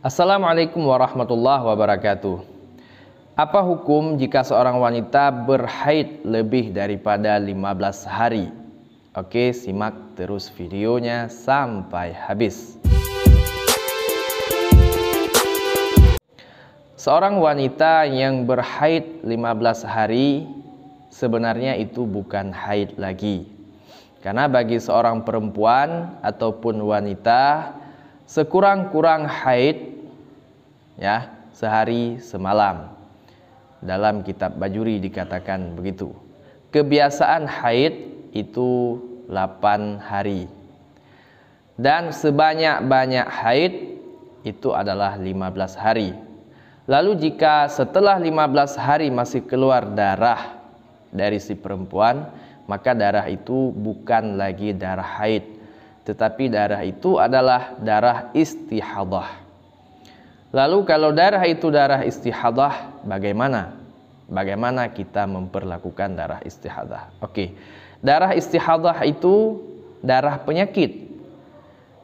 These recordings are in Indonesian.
Assalamualaikum warahmatullahi wabarakatuh. Apa hukum jika seorang wanita berhaid lebih daripada 15 hari? Oke, simak terus videonya sampai habis. Seorang wanita yang berhaid 15 hari sebenarnya itu bukan haid lagi. Karena bagi seorang perempuan ataupun wanita, sekurang-kurang haid ya sehari semalam. Dalam kitab Bajuri dikatakan begitu. Kebiasaan haid itu 8 hari. Dan sebanyak-banyak haid itu adalah 15 hari. Lalu jika setelah 15 hari masih keluar darah dari si perempuan, maka darah itu bukan lagi darah haid tetapi darah itu adalah darah istihadah. Lalu kalau darah itu darah istihadah, bagaimana? Bagaimana kita memperlakukan darah istihadah? Oke. Darah istihadah itu darah penyakit.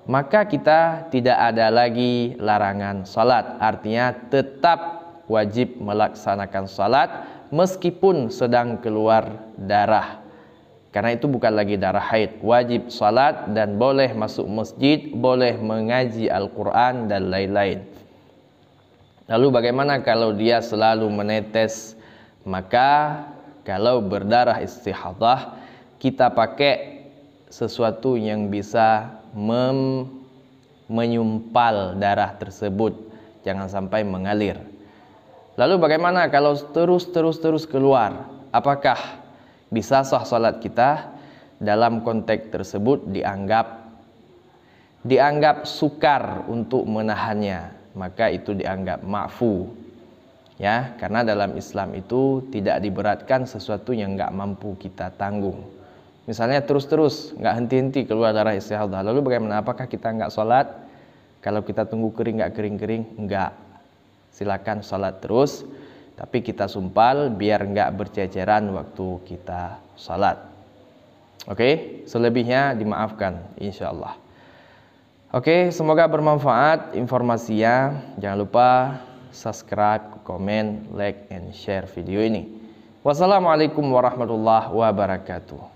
Maka kita tidak ada lagi larangan salat. Artinya tetap wajib melaksanakan salat meskipun sedang keluar darah karena itu bukan lagi darah haid. Wajib salat dan boleh masuk masjid, boleh mengaji Al-Quran dan lain-lain. Lalu bagaimana kalau dia selalu menetes? Maka kalau berdarah istihadah, kita pakai sesuatu yang bisa mem menyumpal darah tersebut. Jangan sampai mengalir. Lalu bagaimana kalau terus-terus-terus keluar? Apakah bisa sah salat kita dalam konteks tersebut dianggap dianggap sukar untuk menahannya maka itu dianggap ma'fu ya karena dalam Islam itu tidak diberatkan sesuatu yang nggak mampu kita tanggung misalnya terus-terus nggak henti-henti keluar darah istihadah lalu bagaimana apakah kita nggak sholat kalau kita tunggu kering nggak kering-kering nggak silakan sholat terus tapi kita sumpal biar nggak berceceran waktu kita salat. Oke, okay? selebihnya dimaafkan insya Allah. Oke, okay, semoga bermanfaat informasinya. Jangan lupa subscribe, comment, like, and share video ini. Wassalamualaikum warahmatullahi wabarakatuh.